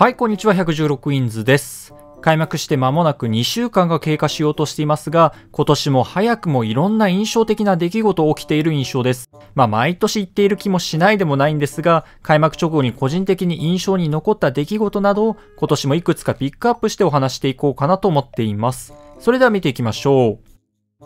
はい、こんにちは。116インズです。開幕して間もなく2週間が経過しようとしていますが、今年も早くもいろんな印象的な出来事起きている印象です。まあ毎年言っている気もしないでもないんですが、開幕直後に個人的に印象に残った出来事などを今年もいくつかピックアップしてお話していこうかなと思っています。それでは見ていきましょう。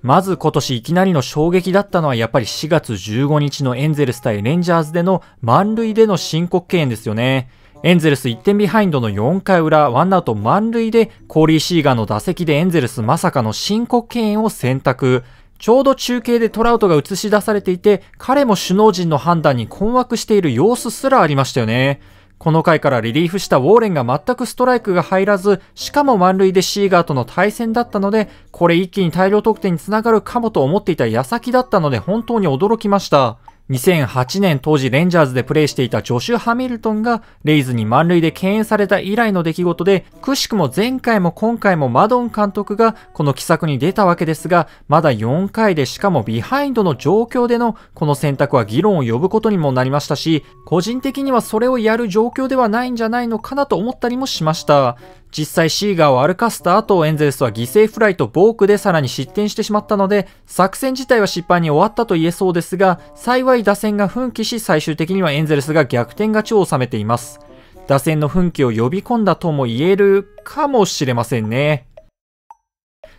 まず今年いきなりの衝撃だったのはやっぱり4月15日のエンゼルス対レンジャーズでの満塁での申告敬遠ですよね。エンゼルス1点ビハインドの4回裏、ワンアウト満塁で、コーリー・シーガーの打席でエンゼルスまさかの申告敬遠を選択。ちょうど中継でトラウトが映し出されていて、彼も首脳陣の判断に困惑している様子すらありましたよね。この回からリリーフしたウォーレンが全くストライクが入らず、しかも満塁でシーガーとの対戦だったので、これ一気に大量得点につながるかもと思っていた矢先だったので本当に驚きました。2008年当時レンジャーズでプレーしていたジョシュ・ハミルトンがレイズに満塁で敬遠された以来の出来事で、くしくも前回も今回もマドン監督がこの奇策に出たわけですが、まだ4回でしかもビハインドの状況でのこの選択は議論を呼ぶことにもなりましたし、個人的にはそれをやる状況ではないんじゃないのかなと思ったりもしました。実際シーガーを歩かせた後、エンゼルスは犠牲フライとボークでさらに失点してしまったので、作戦自体は失敗に終わったと言えそうですが、幸い打線が奮起し、最終的にはエンゼルスが逆転勝ちを収めています。打線の奮起を呼び込んだとも言えるかもしれませんね。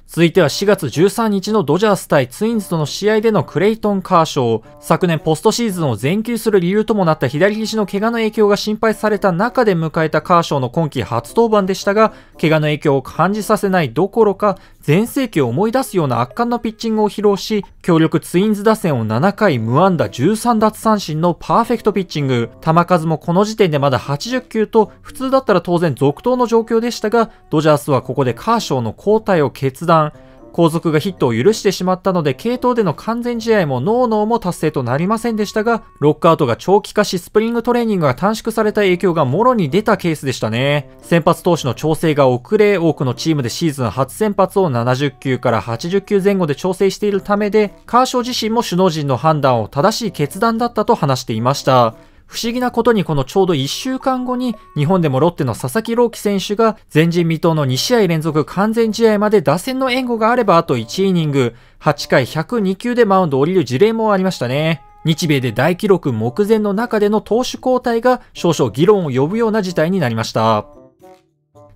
続いては4月13日のドジャース対ツインズとの試合でのクレイトン・カーショー。昨年ポストシーズンを全休する理由ともなった左肘の怪我の影響が心配された中で迎えたカーショーの今季初登板でしたが、怪我の影響を感じさせないどころか、前世紀を思い出すような圧巻のピッチングを披露し、強力ツインズ打線を7回無安打13奪三振のパーフェクトピッチング。球数もこの時点でまだ80球と、普通だったら当然続投の状況でしたが、ドジャースはここでカーショーの交代を決断。算、後続がヒットを許してしまったので、系統での完全試合もノーノーも達成となりませんでしたが、ロックアウトが長期化し、スプリングトレーニングが短縮された影響がもろに出たケースでしたね。先発投手の調整が遅れ、多くのチームでシーズン初先発を70球から80球前後で調整しているためで、カーショー自身も首脳陣の判断を正しい決断だったと話していました。不思議なことにこのちょうど1週間後に日本でもロッテの佐々木朗希選手が前人未到の2試合連続完全試合まで打線の援護があればあと1イニング、8回102球でマウンド降りる事例もありましたね。日米で大記録目前の中での投手交代が少々議論を呼ぶような事態になりました。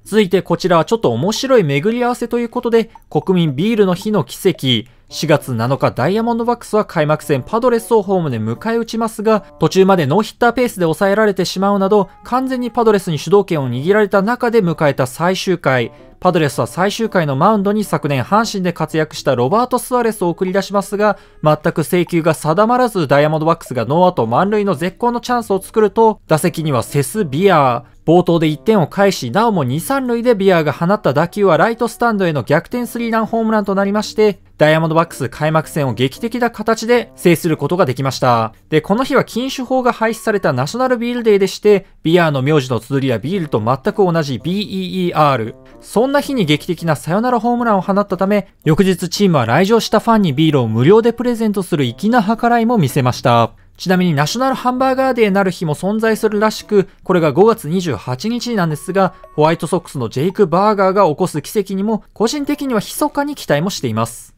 続いてこちらはちょっと面白い巡り合わせということで、国民ビールの日の奇跡、4月7日ダイヤモンドバックスは開幕戦パドレスをホームで迎え撃ちますが、途中までノーヒッターペースで抑えられてしまうなど、完全にパドレスに主導権を握られた中で迎えた最終回。パドレスは最終回のマウンドに昨年阪神で活躍したロバート・スアレスを送り出しますが、全く請求が定まらずダイヤモンドバックスがノーアウト満塁の絶好のチャンスを作ると、打席にはセス・ビアー。冒頭で1点を返し、なおも2、3塁でビアーが放った打球はライトスタンドへの逆転スリーランホームランとなりまして、ダイヤモンドバックス開幕戦を劇的な形で制することができました。で、この日は禁酒法が廃止されたナショナルビールデーでして、ビアーの名字の綴りはビールと全く同じ BEER。そんな日に劇的なサヨナラホームランを放ったため、翌日チームは来場したファンにビールを無料でプレゼントする粋な計らいも見せました。ちなみにナショナルハンバーガーデーなる日も存在するらしく、これが5月28日なんですが、ホワイトソックスのジェイク・バーガーが起こす奇跡にも、個人的には密かに期待もしています。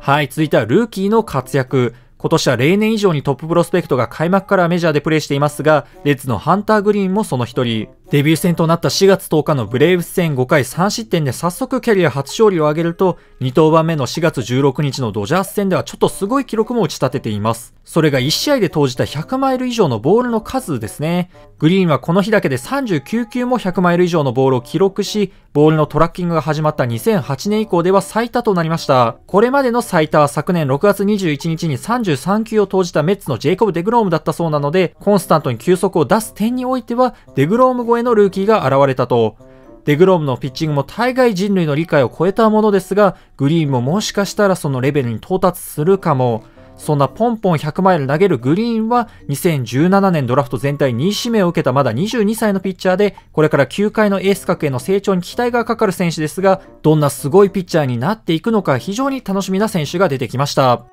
はい、続いてはルーキーの活躍。今年は例年以上にトッププロスペクトが開幕からメジャーでプレーしていますが、レッズのハンター・グリーンもその一人。デビュー戦となった4月10日のブレーブス戦5回3失点で早速キャリア初勝利を挙げると、2登板目の4月16日のドジャース戦ではちょっとすごい記録も打ち立てています。それが1試合で投じた100マイル以上のボールの数ですね。グリーンはこの日だけで39球も100マイル以上のボールを記録し、ボールのトラッキングが始まった2008年以降では最多となりました。これまでの最多は昨年6月21日に33球を投じたメッツのジェイコブ・デグロームだったそうなので、コンスタントに球速を出す点においては、デグローム超えのルーキーが現れたと。デグロームのピッチングも大概人類の理解を超えたものですが、グリーンももしかしたらそのレベルに到達するかも。そんなポンポン100マイル投げるグリーンは2017年ドラフト全体2位指名を受けたまだ22歳のピッチャーで、これから球界のエース格への成長に期待がかかる選手ですが、どんなすごいピッチャーになっていくのか非常に楽しみな選手が出てきました。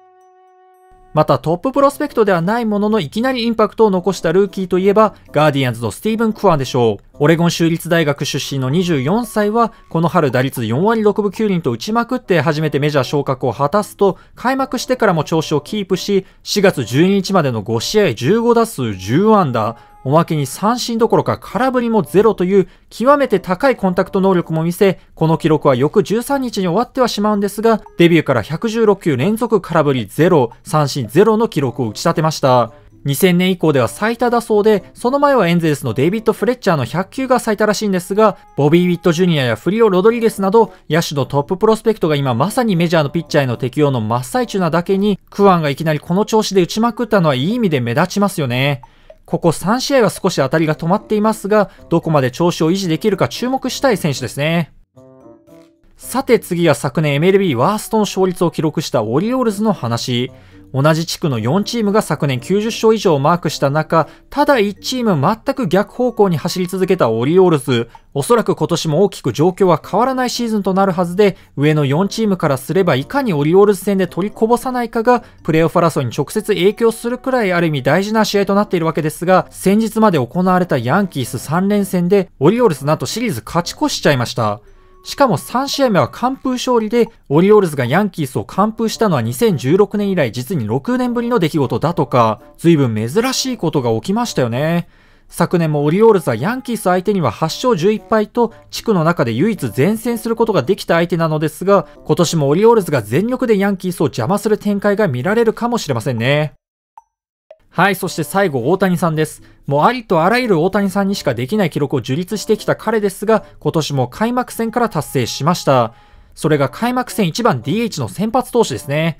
またトッププロスペクトではないもののいきなりインパクトを残したルーキーといえば、ガーディアンズのスティーブン・クワンでしょう。オレゴン州立大学出身の24歳は、この春打率4割6分9厘と打ちまくって初めてメジャー昇格を果たすと、開幕してからも調子をキープし、4月12日までの5試合15打数10安打、おまけに三振どころか空振りもゼロという極めて高いコンタクト能力も見せ、この記録は翌13日に終わってはしまうんですが、デビューから116球連続空振りゼロ、三振ゼロの記録を打ち立てました。2000年以降では最多だそうで、その前はエンゼルスのデイビッド・フレッチャーの100球が最多らしいんですが、ボビー・ウィット・ジュニアやフリオ・ロドリゲスなど、野手のトッププロスペクトが今まさにメジャーのピッチャーへの適用の真っ最中なだけに、クワンがいきなりこの調子で打ちまくったのはいい意味で目立ちますよね。ここ3試合は少し当たりが止まっていますが、どこまで調子を維持できるか注目したい選手ですね。さて次は昨年 MLB ワーストの勝率を記録したオリオールズの話。同じ地区の4チームが昨年90勝以上をマークした中、ただ1チーム全く逆方向に走り続けたオリオールズ。おそらく今年も大きく状況は変わらないシーズンとなるはずで、上の4チームからすればいかにオリオールズ戦で取りこぼさないかが、プレーオフ争いに直接影響するくらいある意味大事な試合となっているわけですが、先日まで行われたヤンキース3連戦で、オリオールズなんとシリーズ勝ち越しちゃいました。しかも3試合目は完封勝利で、オリオールズがヤンキースを完封したのは2016年以来実に6年ぶりの出来事だとか、随分珍しいことが起きましたよね。昨年もオリオールズはヤンキース相手には8勝11敗と地区の中で唯一前線することができた相手なのですが今年もオリオールズが全力でヤンキースを邪魔する展開が見られるかもしれませんね。はい、そして最後、大谷さんです。もうありとあらゆる大谷さんにしかできない記録を樹立してきた彼ですが、今年も開幕戦から達成しました。それが開幕戦1番 DH の先発投手ですね。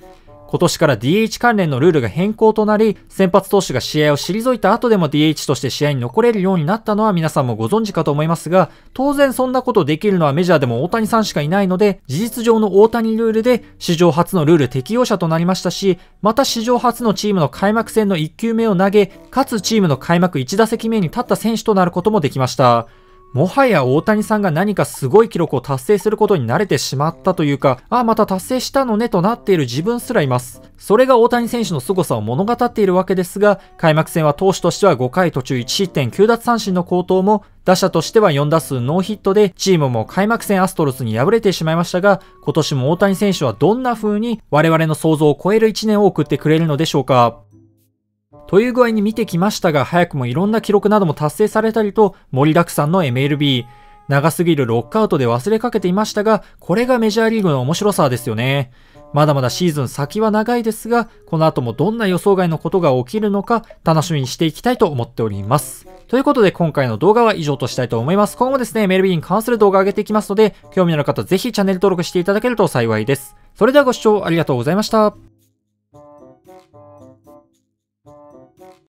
今年から DH 関連のルールが変更となり、先発投手が試合を退いた後でも DH として試合に残れるようになったのは皆さんもご存知かと思いますが、当然そんなことできるのはメジャーでも大谷さんしかいないので、事実上の大谷ルールで史上初のルール適用者となりましたし、また史上初のチームの開幕戦の1球目を投げ、かつチームの開幕1打席目に立った選手となることもできました。もはや大谷さんが何かすごい記録を達成することに慣れてしまったというか、ああ、また達成したのねとなっている自分すらいます。それが大谷選手の凄さを物語っているわけですが、開幕戦は投手としては5回途中1失点9奪三振の好投も、打者としては4打数ノーヒットで、チームも開幕戦アストロズに敗れてしまいましたが、今年も大谷選手はどんな風に我々の想像を超える1年を送ってくれるのでしょうか。という具合に見てきましたが、早くもいろんな記録なども達成されたりと、盛りだくさんの MLB。長すぎるロックアウトで忘れかけていましたが、これがメジャーリーグの面白さですよね。まだまだシーズン先は長いですが、この後もどんな予想外のことが起きるのか楽しみにしていきたいと思っております。ということで今回の動画は以上としたいと思います。今後ですね、メルビーに関する動画を上げていきますので、興味のある方ぜひチャンネル登録していただけると幸いです。それではご視聴ありがとうございました。